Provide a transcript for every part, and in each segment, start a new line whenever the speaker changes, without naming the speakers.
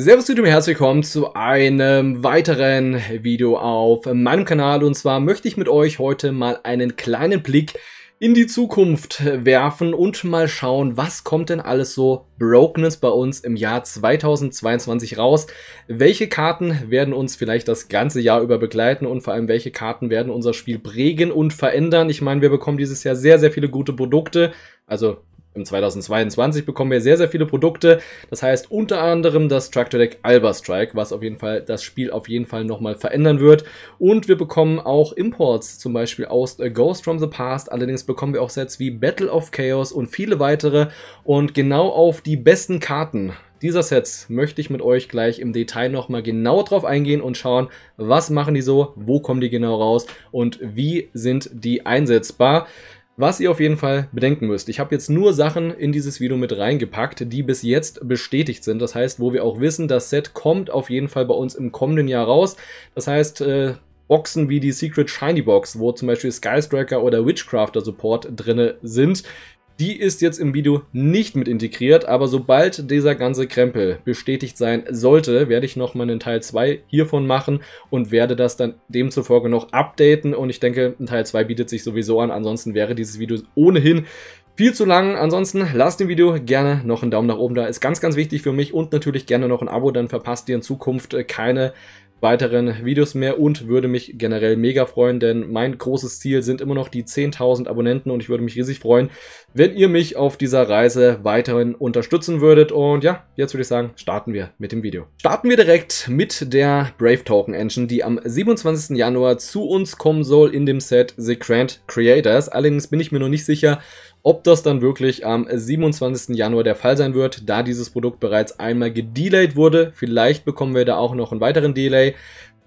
Servus YouTube und herzlich willkommen zu einem weiteren Video auf meinem Kanal und zwar möchte ich mit euch heute mal einen kleinen Blick in die Zukunft werfen und mal schauen, was kommt denn alles so Brokenness bei uns im Jahr 2022 raus, welche Karten werden uns vielleicht das ganze Jahr über begleiten und vor allem welche Karten werden unser Spiel prägen und verändern. Ich meine, wir bekommen dieses Jahr sehr, sehr viele gute Produkte, also im 2022 bekommen wir sehr, sehr viele Produkte. Das heißt unter anderem das Tractor Deck Alba Strike, was auf jeden Fall das Spiel auf jeden Fall nochmal verändern wird. Und wir bekommen auch Imports, zum Beispiel aus äh, Ghost from the Past. Allerdings bekommen wir auch Sets wie Battle of Chaos und viele weitere. Und genau auf die besten Karten dieser Sets möchte ich mit euch gleich im Detail nochmal genau drauf eingehen und schauen, was machen die so, wo kommen die genau raus und wie sind die einsetzbar. Was ihr auf jeden Fall bedenken müsst, ich habe jetzt nur Sachen in dieses Video mit reingepackt, die bis jetzt bestätigt sind. Das heißt, wo wir auch wissen, das Set kommt auf jeden Fall bei uns im kommenden Jahr raus. Das heißt, äh, Boxen wie die Secret Shiny Box, wo zum Beispiel Skystriker oder Witchcrafter Support drin sind, die ist jetzt im Video nicht mit integriert, aber sobald dieser ganze Krempel bestätigt sein sollte, werde ich nochmal einen Teil 2 hiervon machen und werde das dann demzufolge noch updaten und ich denke, ein Teil 2 bietet sich sowieso an, ansonsten wäre dieses Video ohnehin viel zu lang. Ansonsten lasst dem Video gerne noch einen Daumen nach oben da. Ist ganz, ganz wichtig für mich und natürlich gerne noch ein Abo, dann verpasst ihr in Zukunft keine weiteren Videos mehr und würde mich generell mega freuen, denn mein großes Ziel sind immer noch die 10.000 Abonnenten und ich würde mich riesig freuen, wenn ihr mich auf dieser Reise weiterhin unterstützen würdet. Und ja, jetzt würde ich sagen, starten wir mit dem Video. Starten wir direkt mit der Brave Token Engine, die am 27. Januar zu uns kommen soll in dem Set The Grand Creators. Allerdings bin ich mir noch nicht sicher, ob das dann wirklich am 27. Januar der Fall sein wird, da dieses Produkt bereits einmal gedelayed wurde, vielleicht bekommen wir da auch noch einen weiteren Delay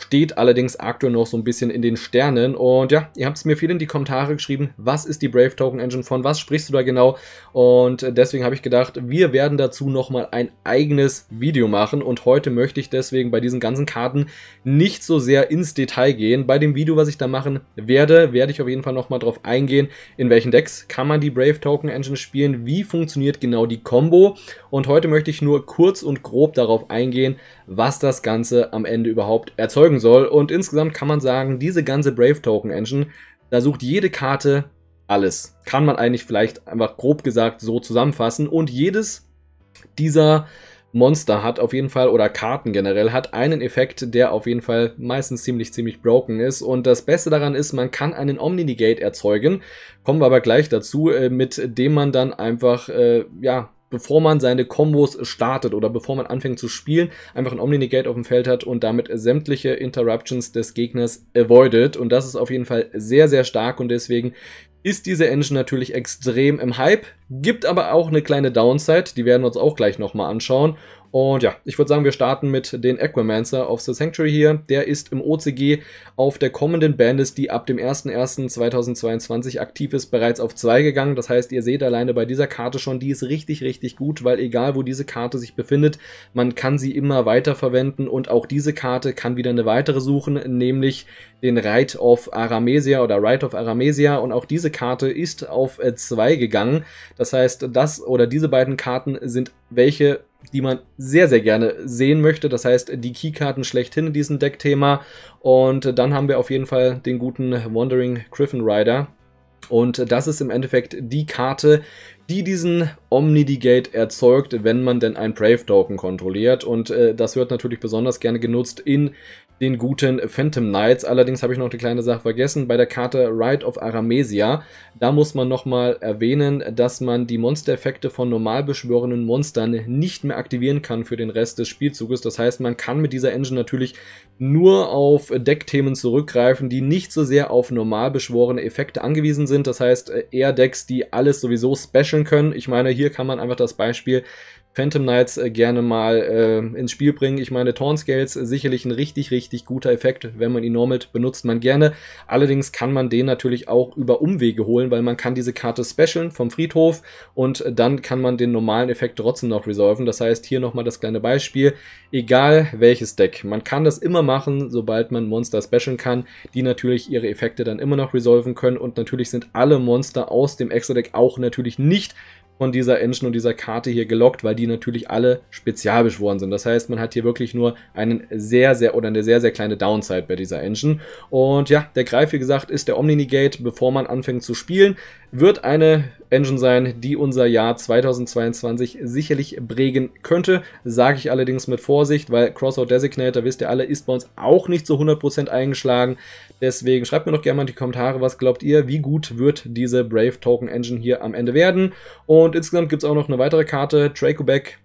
steht allerdings aktuell noch so ein bisschen in den Sternen. Und ja, ihr habt es mir viel in die Kommentare geschrieben, was ist die Brave Token Engine von, was sprichst du da genau? Und deswegen habe ich gedacht, wir werden dazu nochmal ein eigenes Video machen. Und heute möchte ich deswegen bei diesen ganzen Karten nicht so sehr ins Detail gehen. Bei dem Video, was ich da machen werde, werde ich auf jeden Fall nochmal drauf eingehen, in welchen Decks kann man die Brave Token Engine spielen, wie funktioniert genau die Combo. Und heute möchte ich nur kurz und grob darauf eingehen, was das Ganze am Ende überhaupt erzeugt folgen soll. Und insgesamt kann man sagen, diese ganze Brave Token Engine, da sucht jede Karte alles. Kann man eigentlich vielleicht einfach grob gesagt so zusammenfassen. Und jedes dieser Monster hat auf jeden Fall, oder Karten generell, hat einen Effekt, der auf jeden Fall meistens ziemlich, ziemlich broken ist. Und das Beste daran ist, man kann einen Omni-Negate erzeugen, kommen wir aber gleich dazu, äh, mit dem man dann einfach, äh, ja, bevor man seine Kombos startet oder bevor man anfängt zu spielen, einfach ein Omni-Negate auf dem Feld hat und damit sämtliche Interruptions des Gegners avoidet. Und das ist auf jeden Fall sehr, sehr stark und deswegen ist diese Engine natürlich extrem im Hype, gibt aber auch eine kleine Downside, die werden wir uns auch gleich nochmal anschauen. Und ja, ich würde sagen, wir starten mit den Aquamancer of the Sanctuary hier. Der ist im OCG auf der kommenden Bandis, die ab dem 01.01.2022 aktiv ist, bereits auf 2 gegangen. Das heißt, ihr seht alleine bei dieser Karte schon, die ist richtig, richtig gut, weil egal wo diese Karte sich befindet, man kann sie immer weiter verwenden und auch diese Karte kann wieder eine weitere suchen, nämlich den Rite of Aramesia oder Rite of Aramesia und auch diese Karte ist auf 2 äh, gegangen. Das heißt, das oder diese beiden Karten sind welche die man sehr, sehr gerne sehen möchte. Das heißt, die Keykarten schlechthin in diesem Deckthema. Und dann haben wir auf jeden Fall den guten Wandering Griffin Rider. Und das ist im Endeffekt die Karte, die diesen Omnidigate erzeugt, wenn man denn ein Brave Token kontrolliert. Und äh, das wird natürlich besonders gerne genutzt in den guten Phantom Knights. Allerdings habe ich noch eine kleine Sache vergessen. Bei der Karte Ride of Aramesia, da muss man nochmal erwähnen, dass man die Monstereffekte von normal beschworenen Monstern nicht mehr aktivieren kann für den Rest des Spielzuges. Das heißt, man kann mit dieser Engine natürlich nur auf Deckthemen zurückgreifen, die nicht so sehr auf normal beschworene Effekte angewiesen sind. Das heißt, eher äh, Decks, die alles sowieso specialen können. Ich meine, hier kann man einfach das Beispiel Phantom Knights äh, gerne mal äh, ins Spiel bringen. Ich meine, Torn Scales äh, sicherlich ein richtig, richtig guter Effekt. Wenn man ihn normalt benutzt man gerne. Allerdings kann man den natürlich auch über Umwege holen, weil man kann diese Karte specialen vom Friedhof und äh, dann kann man den normalen Effekt trotzdem noch resolven. Das heißt, hier nochmal das kleine Beispiel. Egal welches Deck, man kann das immer machen, sobald man Monster specialen kann, die natürlich ihre Effekte dann immer noch resolven können und natürlich sind alle Monster aus dem Extra-Deck auch natürlich nicht von dieser Engine und dieser Karte hier gelockt, weil die natürlich alle spezial sind. Das heißt, man hat hier wirklich nur einen sehr, sehr oder eine sehr, sehr kleine Downside bei dieser Engine. Und ja, der Greif, wie gesagt, ist der Omni-Negate, bevor man anfängt zu spielen wird eine Engine sein, die unser Jahr 2022 sicherlich prägen könnte. Sage ich allerdings mit Vorsicht, weil Crossout Designator, wisst ihr alle, ist bei uns auch nicht zu 100% eingeschlagen. Deswegen schreibt mir doch gerne mal in die Kommentare, was glaubt ihr, wie gut wird diese Brave Token Engine hier am Ende werden. Und insgesamt gibt es auch noch eine weitere Karte, Tracoback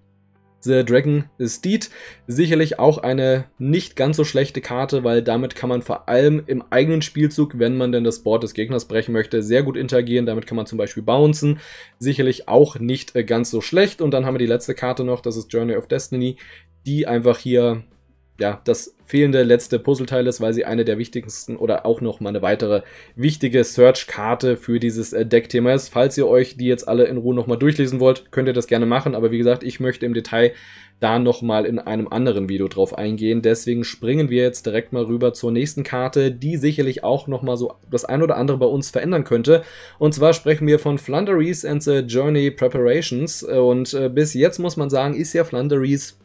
The Dragon Steed. Sicherlich auch eine nicht ganz so schlechte Karte, weil damit kann man vor allem im eigenen Spielzug, wenn man denn das Board des Gegners brechen möchte, sehr gut interagieren. Damit kann man zum Beispiel bouncen. Sicherlich auch nicht äh, ganz so schlecht. Und dann haben wir die letzte Karte noch, das ist Journey of Destiny, die einfach hier ja, das fehlende letzte Puzzleteil ist, weil sie eine der wichtigsten oder auch noch mal eine weitere wichtige Search-Karte für dieses äh, Deckthema ist. Falls ihr euch die jetzt alle in Ruhe nochmal durchlesen wollt, könnt ihr das gerne machen. Aber wie gesagt, ich möchte im Detail da nochmal in einem anderen Video drauf eingehen. Deswegen springen wir jetzt direkt mal rüber zur nächsten Karte, die sicherlich auch nochmal so das ein oder andere bei uns verändern könnte. Und zwar sprechen wir von Flanderies and the Journey Preparations. Und äh, bis jetzt muss man sagen, ist ja Flanderies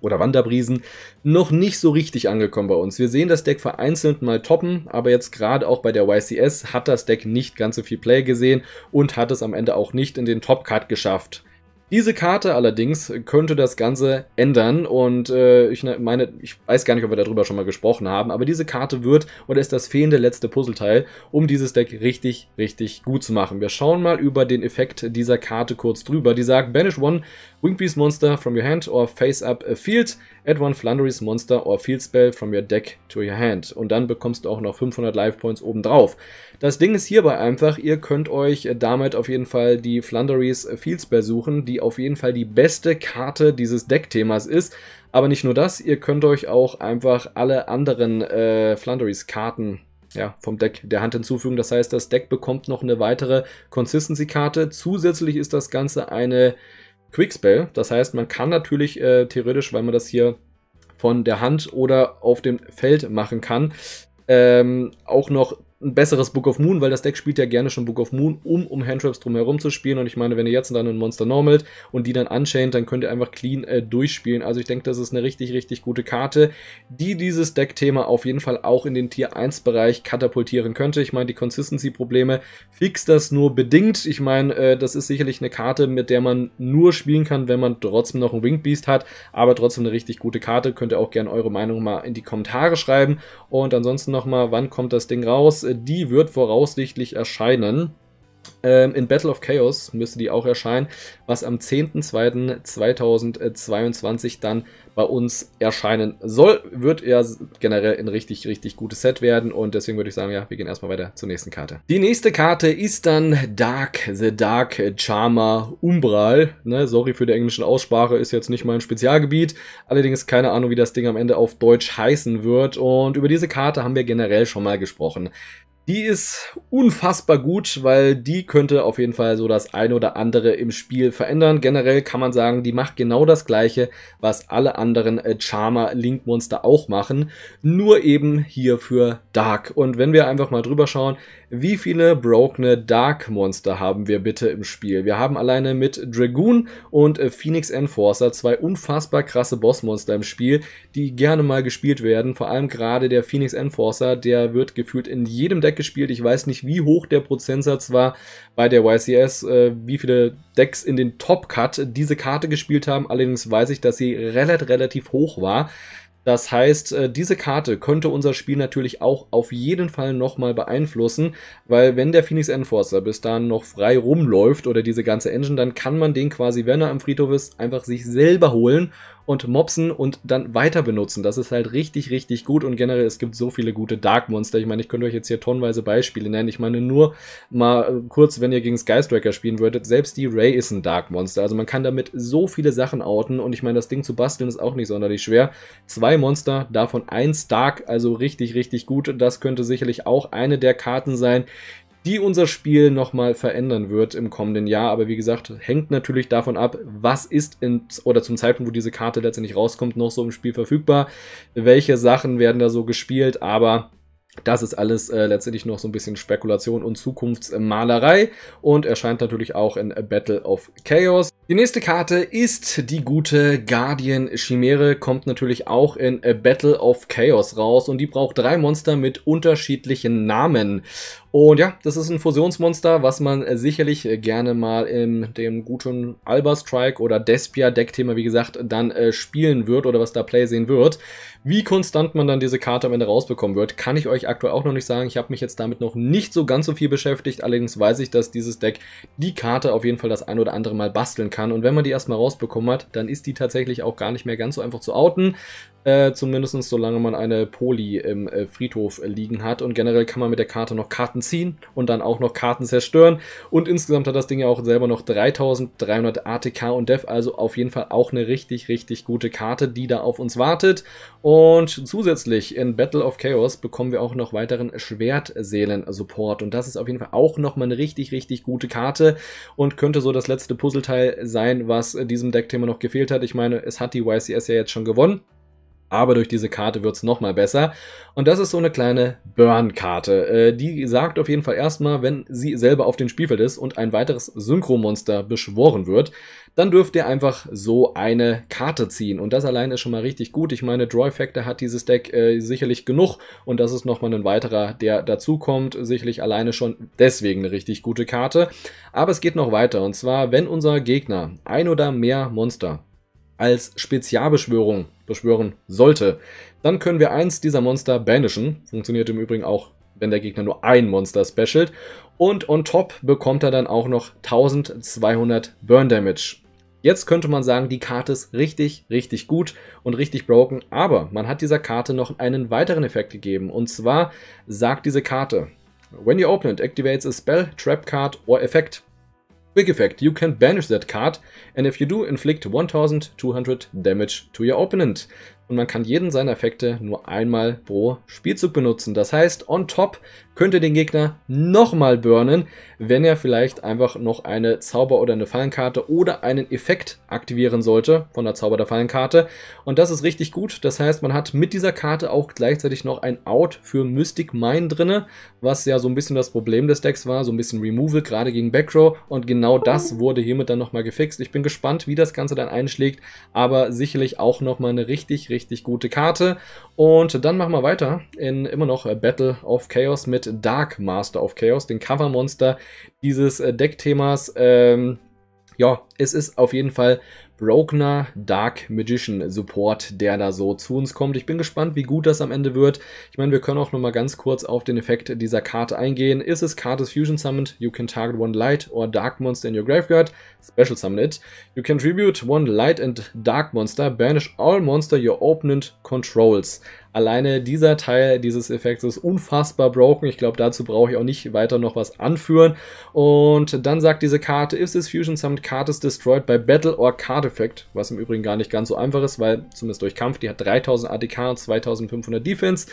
oder Wanderbriesen noch nicht so richtig angekommen bei uns. Wir sehen das Deck vereinzelt mal toppen, aber jetzt gerade auch bei der YCS hat das Deck nicht ganz so viel Play gesehen und hat es am Ende auch nicht in den Top-Cut geschafft. Diese Karte allerdings könnte das Ganze ändern und äh, ich ne, meine, ich weiß gar nicht, ob wir darüber schon mal gesprochen haben, aber diese Karte wird oder ist das fehlende letzte Puzzleteil, um dieses Deck richtig, richtig gut zu machen. Wir schauen mal über den Effekt dieser Karte kurz drüber. Die sagt, banish one Wingbeast Monster from your hand or face up a field Add one Flounderies Monster or Field Spell from your deck to your hand. Und dann bekommst du auch noch 500 Life Points obendrauf. Das Ding ist hierbei einfach, ihr könnt euch damit auf jeden Fall die Flounderies Field Spell suchen, die auf jeden Fall die beste Karte dieses Deckthemas ist. Aber nicht nur das, ihr könnt euch auch einfach alle anderen äh, Flounderies Karten ja, vom Deck der Hand hinzufügen. Das heißt, das Deck bekommt noch eine weitere Consistency-Karte. Zusätzlich ist das Ganze eine Quickspell. Das heißt, man kann natürlich äh, theoretisch, weil man das hier von der Hand oder auf dem Feld machen kann, ähm, auch noch ein besseres Book of Moon, weil das Deck spielt ja gerne schon Book of Moon, um um Handtraps drumherum zu spielen. Und ich meine, wenn ihr jetzt dann ein Monster normalt und die dann unchained, dann könnt ihr einfach clean äh, durchspielen. Also ich denke, das ist eine richtig, richtig gute Karte, die dieses Deckthema auf jeden Fall auch in den Tier 1-Bereich katapultieren könnte. Ich meine, die Consistency-Probleme fixt das nur bedingt. Ich meine, äh, das ist sicherlich eine Karte, mit der man nur spielen kann, wenn man trotzdem noch ein Winged Beast hat, aber trotzdem eine richtig gute Karte. Könnt ihr auch gerne eure Meinung mal in die Kommentare schreiben. Und ansonsten nochmal, wann kommt das Ding raus? Äh, die wird voraussichtlich erscheinen. Ähm, in Battle of Chaos müsste die auch erscheinen, was am 10.02.2022 dann bei uns erscheinen soll. Wird ja generell ein richtig, richtig gutes Set werden und deswegen würde ich sagen, ja, wir gehen erstmal weiter zur nächsten Karte. Die nächste Karte ist dann Dark, The Dark Charmer Umbral. Ne, sorry für die englische Aussprache, ist jetzt nicht mein Spezialgebiet. Allerdings keine Ahnung, wie das Ding am Ende auf Deutsch heißen wird und über diese Karte haben wir generell schon mal gesprochen. Die ist unfassbar gut, weil die könnte auf jeden Fall so das eine oder andere im Spiel verändern. Generell kann man sagen, die macht genau das gleiche, was alle anderen äh, Charmer Link Monster auch machen, nur eben hier für Dark. Und wenn wir einfach mal drüber schauen, wie viele brokene Dark Monster haben wir bitte im Spiel? Wir haben alleine mit Dragoon und äh, Phoenix Enforcer zwei unfassbar krasse Bossmonster im Spiel, die gerne mal gespielt werden. Vor allem gerade der Phoenix Enforcer, der wird gefühlt in jedem Deck gespielt. Ich weiß nicht, wie hoch der Prozentsatz war bei der YCS, äh, wie viele Decks in den Top Cut diese Karte gespielt haben. Allerdings weiß ich, dass sie relativ, relativ hoch war. Das heißt, äh, diese Karte könnte unser Spiel natürlich auch auf jeden Fall nochmal beeinflussen, weil wenn der Phoenix Enforcer bis dahin noch frei rumläuft oder diese ganze Engine, dann kann man den quasi, wenn er am Friedhof ist, einfach sich selber holen und mopsen und dann weiter benutzen. Das ist halt richtig, richtig gut und generell, es gibt so viele gute Dark Monster. Ich meine, ich könnte euch jetzt hier tonnenweise Beispiele nennen. Ich meine, nur mal äh, kurz, wenn ihr gegen Skystriker spielen würdet, selbst die Ray ist ein Dark Monster. Also man kann damit so viele Sachen outen und ich meine, das Ding zu basteln ist auch nicht sonderlich schwer. Zwei Monster, davon eins Dark, also richtig, richtig gut. Das könnte sicherlich auch eine der Karten sein, die unser Spiel nochmal verändern wird im kommenden Jahr. Aber wie gesagt, hängt natürlich davon ab, was ist in, oder zum Zeitpunkt, wo diese Karte letztendlich rauskommt, noch so im Spiel verfügbar. Welche Sachen werden da so gespielt, aber das ist alles äh, letztendlich noch so ein bisschen Spekulation und Zukunftsmalerei und erscheint natürlich auch in Battle of Chaos. Die nächste Karte ist die gute Guardian Chimäre, kommt natürlich auch in A Battle of Chaos raus und die braucht drei Monster mit unterschiedlichen Namen. Und ja, das ist ein Fusionsmonster, was man sicherlich gerne mal in dem guten Alba Strike oder Despia Deckthema, wie gesagt, dann äh, spielen wird oder was da Play sehen wird. Wie konstant man dann diese Karte am Ende rausbekommen wird, kann ich euch aktuell auch noch nicht sagen. Ich habe mich jetzt damit noch nicht so ganz so viel beschäftigt, allerdings weiß ich, dass dieses Deck die Karte auf jeden Fall das ein oder andere Mal basteln kann kann. Und wenn man die erstmal rausbekommen hat, dann ist die tatsächlich auch gar nicht mehr ganz so einfach zu outen. Äh, zumindest solange man eine Poli im äh, Friedhof liegen hat. Und generell kann man mit der Karte noch Karten ziehen und dann auch noch Karten zerstören. Und insgesamt hat das Ding ja auch selber noch 3300 ATK und Dev. Also auf jeden Fall auch eine richtig, richtig gute Karte, die da auf uns wartet. Und zusätzlich in Battle of Chaos bekommen wir auch noch weiteren Schwertseelen-Support. Und das ist auf jeden Fall auch nochmal eine richtig, richtig gute Karte und könnte so das letzte Puzzleteil sein, was äh, diesem Deckthema noch gefehlt hat. Ich meine, es hat die YCS ja jetzt schon gewonnen aber durch diese Karte wird es nochmal besser. Und das ist so eine kleine Burn-Karte. Äh, die sagt auf jeden Fall erstmal, wenn sie selber auf dem Spielfeld ist und ein weiteres Synchromonster beschworen wird, dann dürft ihr einfach so eine Karte ziehen. Und das allein ist schon mal richtig gut. Ich meine, Draw Factor hat dieses Deck äh, sicherlich genug und das ist nochmal ein weiterer, der dazukommt. Sicherlich alleine schon deswegen eine richtig gute Karte. Aber es geht noch weiter. Und zwar, wenn unser Gegner ein oder mehr Monster als Spezialbeschwörung beschwören sollte, dann können wir eins dieser Monster banishen. Funktioniert im Übrigen auch, wenn der Gegner nur ein Monster specialt. Und on top bekommt er dann auch noch 1200 Burn Damage. Jetzt könnte man sagen, die Karte ist richtig, richtig gut und richtig broken, aber man hat dieser Karte noch einen weiteren Effekt gegeben und zwar sagt diese Karte, when you open it, activates a spell, trap card or effect. Quick effect, you can banish that card and if you do, inflict 1200 damage to your opponent. Und man kann jeden seiner Effekte nur einmal pro Spielzug benutzen. Das heißt, on top könnte den Gegner nochmal burnen, wenn er vielleicht einfach noch eine Zauber- oder eine Fallenkarte oder einen Effekt aktivieren sollte von der Zauber- oder Fallenkarte. Und das ist richtig gut. Das heißt, man hat mit dieser Karte auch gleichzeitig noch ein Out für Mystic Mine drinne, was ja so ein bisschen das Problem des Decks war, so ein bisschen Removal, gerade gegen Backrow. Und genau das wurde hiermit dann nochmal gefixt. Ich bin gespannt, wie das Ganze dann einschlägt, aber sicherlich auch nochmal eine richtig, richtig gute Karte. Und dann machen wir weiter in immer noch Battle of Chaos mit mit Dark Master of Chaos, den Covermonster dieses äh, Deckthemas. Ähm, ja, es ist auf jeden Fall Brokener Dark Magician Support, der da so zu uns kommt. Ich bin gespannt, wie gut das am Ende wird. Ich meine, wir können auch nochmal ganz kurz auf den Effekt dieser Karte eingehen. Ist es Kartes Fusion Summoned? You can target one Light or Dark Monster in your graveyard. Special Summon it. You can tribute one Light and Dark Monster. Banish all Monster your opponent controls. Alleine dieser Teil dieses Effekts ist unfassbar broken. Ich glaube, dazu brauche ich auch nicht weiter noch was anführen. Und dann sagt diese Karte, if this Fusion Summoned Card is destroyed by Battle or Card Effect, was im Übrigen gar nicht ganz so einfach ist, weil zumindest durch Kampf, die hat 3000 ATK und 2500 Defense.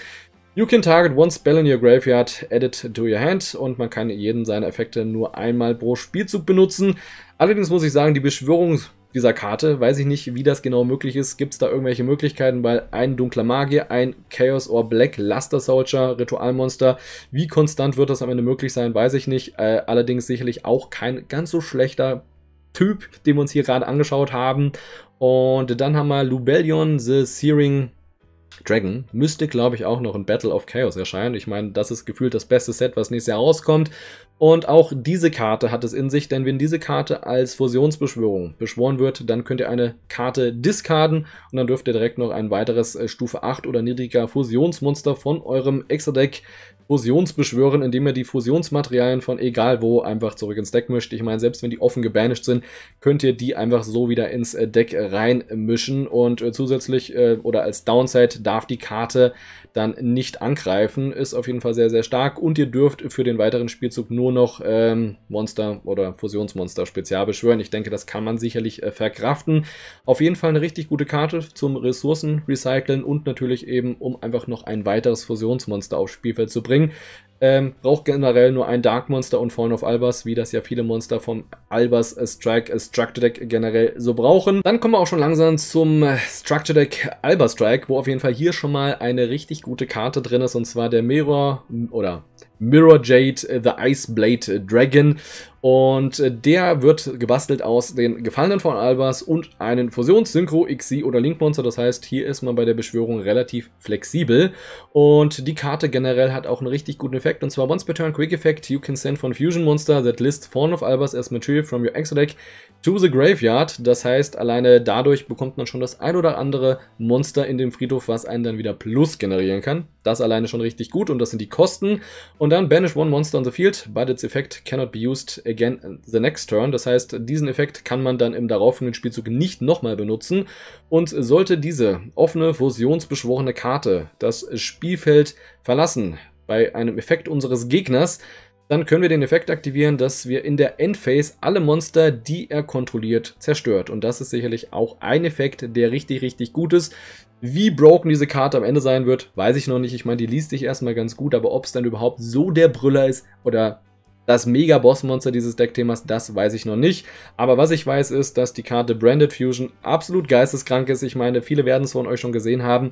You can target one spell in your graveyard, add it to your hand und man kann jeden seiner Effekte nur einmal pro Spielzug benutzen. Allerdings muss ich sagen, die Beschwörung dieser Karte. Weiß ich nicht, wie das genau möglich ist. Gibt es da irgendwelche Möglichkeiten? Weil ein dunkler Magier, ein Chaos or Black Luster Soldier, Ritualmonster. Wie konstant wird das am Ende möglich sein? Weiß ich nicht. Äh, allerdings sicherlich auch kein ganz so schlechter Typ, den wir uns hier gerade angeschaut haben. Und dann haben wir Lubellion, The Searing Dragon müsste, glaube ich, auch noch in Battle of Chaos erscheinen. Ich meine, das ist gefühlt das beste Set, was nächstes Jahr rauskommt. Und auch diese Karte hat es in sich, denn wenn diese Karte als Fusionsbeschwörung beschworen wird, dann könnt ihr eine Karte discarden und dann dürft ihr direkt noch ein weiteres äh, Stufe 8 oder niedriger Fusionsmonster von eurem Extra-Deck Fusionsbeschwören, indem er die Fusionsmaterialien von egal wo einfach zurück ins Deck mischt. Ich meine, selbst wenn die offen gebanished sind, könnt ihr die einfach so wieder ins äh, Deck reinmischen und äh, zusätzlich äh, oder als Downside darf die Karte dann nicht angreifen. Ist auf jeden Fall sehr, sehr stark und ihr dürft für den weiteren Spielzug nur noch ähm, Monster oder Fusionsmonster spezial beschwören. Ich denke, das kann man sicherlich verkraften. Auf jeden Fall eine richtig gute Karte zum Ressourcen recyceln und natürlich eben, um einfach noch ein weiteres Fusionsmonster aufs Spielfeld zu bringen. Ding. Ähm, braucht generell nur ein Dark Monster und Fallen of Albers, wie das ja viele Monster vom Albers Strike äh, Structure Deck generell so brauchen. Dann kommen wir auch schon langsam zum äh, Structure Deck Albas Strike, wo auf jeden Fall hier schon mal eine richtig gute Karte drin ist, und zwar der Mirror oder Mirror Jade, äh, The Ice Blade äh, Dragon. Und äh, der wird gebastelt aus den Gefallenen von Albas und einen Fusionssynchro XC oder Link-Monster. Das heißt, hier ist man bei der Beschwörung relativ flexibel. Und die Karte generell hat auch einen richtig guten Effekt. Und zwar Once per Turn Quick Effect, you can send from Fusion Monster that list Fawn of Albas as material from your Exodeck to the Graveyard. Das heißt, alleine dadurch bekommt man schon das ein oder andere Monster in dem Friedhof, was einen dann wieder Plus generieren kann. Das alleine schon richtig gut und das sind die Kosten. Und dann banish one monster on the field, but its effect cannot be used again the next turn. Das heißt, diesen Effekt kann man dann im darauffolgenden Spielzug nicht nochmal benutzen. Und sollte diese offene, fusionsbeschworene Karte das Spielfeld verlassen, bei einem Effekt unseres Gegners, dann können wir den Effekt aktivieren, dass wir in der Endphase alle Monster, die er kontrolliert, zerstört. Und das ist sicherlich auch ein Effekt, der richtig, richtig gut ist. Wie broken diese Karte am Ende sein wird, weiß ich noch nicht. Ich meine, die liest sich erstmal ganz gut, aber ob es dann überhaupt so der Brüller ist oder das Mega-Boss-Monster dieses Deckthemas, das weiß ich noch nicht. Aber was ich weiß, ist, dass die Karte Branded Fusion absolut geisteskrank ist. Ich meine, viele werden es von euch schon gesehen haben.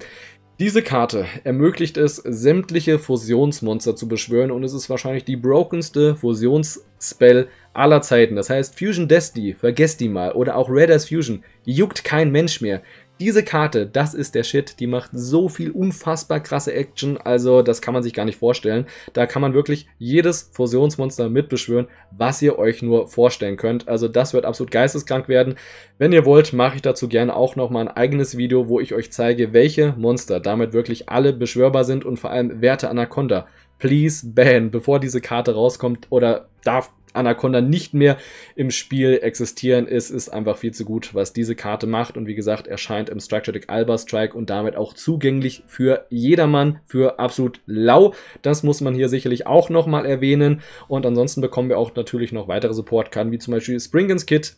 Diese Karte ermöglicht es, sämtliche Fusionsmonster zu beschwören und es ist wahrscheinlich die brokenste Fusionsspell aller Zeiten. Das heißt, Fusion Destiny, vergesst die mal, oder auch Red Fusion, juckt kein Mensch mehr. Diese Karte, das ist der Shit, die macht so viel unfassbar krasse Action, also das kann man sich gar nicht vorstellen. Da kann man wirklich jedes Fusionsmonster mitbeschwören, was ihr euch nur vorstellen könnt. Also das wird absolut geisteskrank werden. Wenn ihr wollt, mache ich dazu gerne auch nochmal ein eigenes Video, wo ich euch zeige, welche Monster damit wirklich alle beschwörbar sind und vor allem Werte Anaconda. Please ban, bevor diese Karte rauskommt oder darf Anaconda nicht mehr im Spiel existieren. Es ist einfach viel zu gut, was diese Karte macht. Und wie gesagt, erscheint im Structured Deck Alba Strike und damit auch zugänglich für jedermann, für absolut lau. Das muss man hier sicherlich auch nochmal erwähnen. Und ansonsten bekommen wir auch natürlich noch weitere Supportkarten, wie zum Beispiel Springens Kit,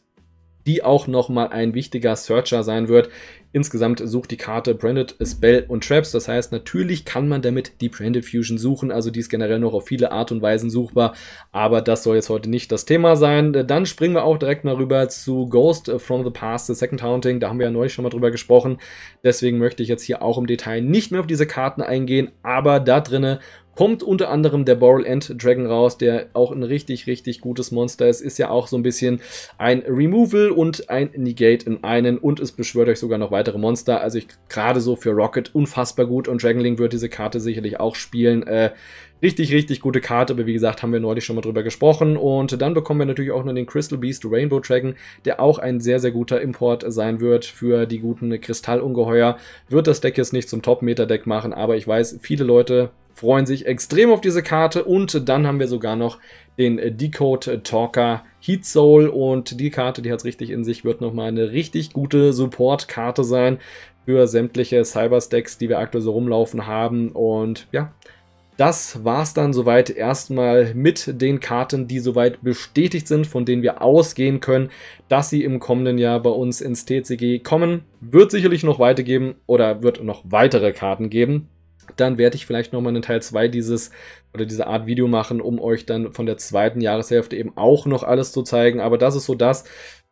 die auch nochmal ein wichtiger Searcher sein wird. Insgesamt sucht die Karte Branded Spell und Traps. Das heißt, natürlich kann man damit die Branded Fusion suchen. Also die ist generell noch auf viele Art und Weisen suchbar. Aber das soll jetzt heute nicht das Thema sein. Dann springen wir auch direkt mal rüber zu Ghost from the Past, The Second Haunting. Da haben wir ja neulich schon mal drüber gesprochen. Deswegen möchte ich jetzt hier auch im Detail nicht mehr auf diese Karten eingehen. Aber da drinne kommt unter anderem der Boral End Dragon raus, der auch ein richtig, richtig gutes Monster ist. Ist ja auch so ein bisschen ein Removal und ein Negate in einen und es beschwört euch sogar noch weiter weitere Monster. Also ich gerade so für Rocket unfassbar gut und Dragonling wird diese Karte sicherlich auch spielen. Äh, richtig, richtig gute Karte, aber wie gesagt, haben wir neulich schon mal drüber gesprochen. Und dann bekommen wir natürlich auch noch den Crystal Beast Rainbow Dragon, der auch ein sehr, sehr guter Import sein wird für die guten Kristallungeheuer. Wird das Deck jetzt nicht zum Top-Meta-Deck machen, aber ich weiß, viele Leute freuen sich extrem auf diese Karte. Und dann haben wir sogar noch den äh, Decode Talker Heat Soul. Und die Karte, die hat es richtig in sich, wird nochmal eine richtig gute Support-Karte sein für sämtliche Cyber-Stacks, die wir aktuell so rumlaufen haben. Und ja, das war es dann soweit erstmal mit den Karten, die soweit bestätigt sind, von denen wir ausgehen können, dass sie im kommenden Jahr bei uns ins TCG kommen. Wird sicherlich noch weitergeben oder wird noch weitere Karten geben dann werde ich vielleicht nochmal einen Teil 2 dieses oder diese Art Video machen, um euch dann von der zweiten Jahreshälfte eben auch noch alles zu zeigen. Aber das ist so das,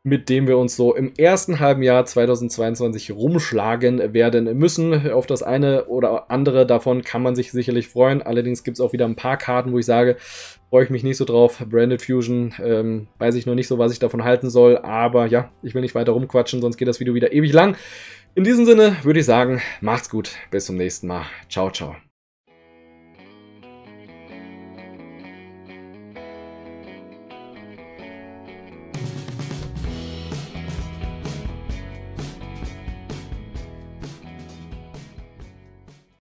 mit dem wir uns so im ersten halben Jahr 2022 rumschlagen werden müssen. Auf das eine oder andere davon kann man sich sicherlich freuen. Allerdings gibt es auch wieder ein paar Karten, wo ich sage, freue ich mich nicht so drauf. Branded Fusion, ähm, weiß ich noch nicht so, was ich davon halten soll. Aber ja, ich will nicht weiter rumquatschen, sonst geht das Video wieder ewig lang. In diesem Sinne würde ich sagen, macht's gut, bis zum nächsten Mal. Ciao, ciao.